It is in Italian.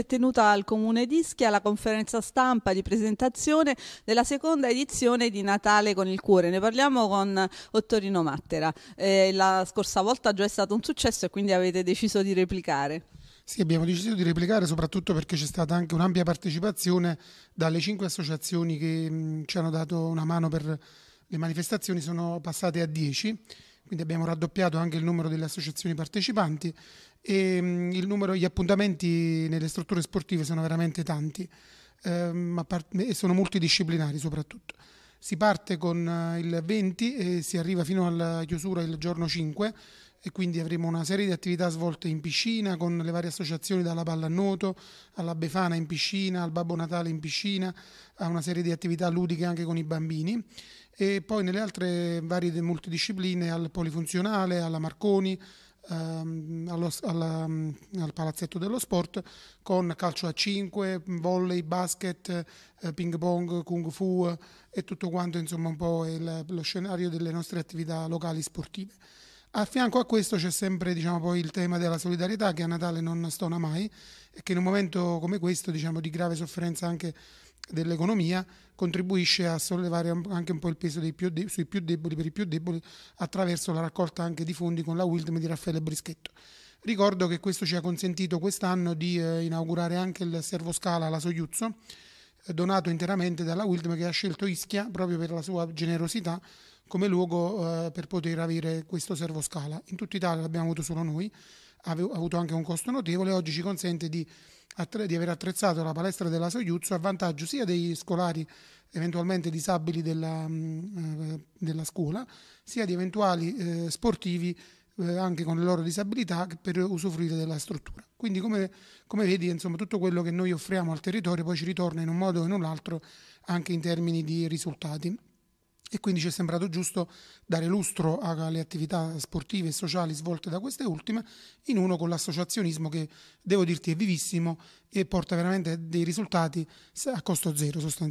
è tenuta al Comune di Ischia la conferenza stampa di presentazione della seconda edizione di Natale con il cuore. Ne parliamo con Ottorino Mattera. Eh, la scorsa volta già è stato un successo e quindi avete deciso di replicare. Sì, abbiamo deciso di replicare soprattutto perché c'è stata anche un'ampia partecipazione dalle cinque associazioni che mh, ci hanno dato una mano per le manifestazioni, sono passate a dieci quindi abbiamo raddoppiato anche il numero delle associazioni partecipanti e mm, numero, gli appuntamenti nelle strutture sportive sono veramente tanti ehm, e sono multidisciplinari soprattutto si parte con eh, il 20 e si arriva fino alla chiusura il giorno 5 e quindi avremo una serie di attività svolte in piscina con le varie associazioni dalla Pallanoto alla Befana in piscina, al Babbo Natale in piscina, a una serie di attività ludiche anche con i bambini e poi nelle altre varie multidiscipline al polifunzionale, alla Marconi, ehm, allo, alla, ehm, al palazzetto dello sport con calcio a 5, volley, basket, eh, ping pong, kung fu e tutto quanto insomma un po' il, lo scenario delle nostre attività locali sportive. A fianco a questo c'è sempre diciamo, poi il tema della solidarietà che a Natale non stona mai e che in un momento come questo diciamo, di grave sofferenza anche dell'economia contribuisce a sollevare anche un po' il peso più de- sui più deboli per i più deboli attraverso la raccolta anche di fondi con la Wildem di Raffaele Brischetto. Ricordo che questo ci ha consentito quest'anno di eh, inaugurare anche il servoscala alla Soiuzzo, eh, donato interamente dalla Wildem che ha scelto Ischia proprio per la sua generosità come luogo eh, per poter avere questo servoscala. In tutta Italia l'abbiamo avuto solo noi ha avuto anche un costo notevole, oggi ci consente di, attre- di aver attrezzato la palestra della Soyuz a vantaggio sia dei scolari eventualmente disabili della, mm, eh, della scuola, sia di eventuali eh, sportivi eh, anche con le loro disabilità per usufruire della struttura. Quindi come, come vedi insomma, tutto quello che noi offriamo al territorio poi ci ritorna in un modo o in un altro anche in termini di risultati e quindi ci è sembrato giusto dare lustro alle attività sportive e sociali svolte da queste ultime in uno con l'associazionismo che devo dirti è vivissimo e porta veramente dei risultati a costo zero sostanzialmente.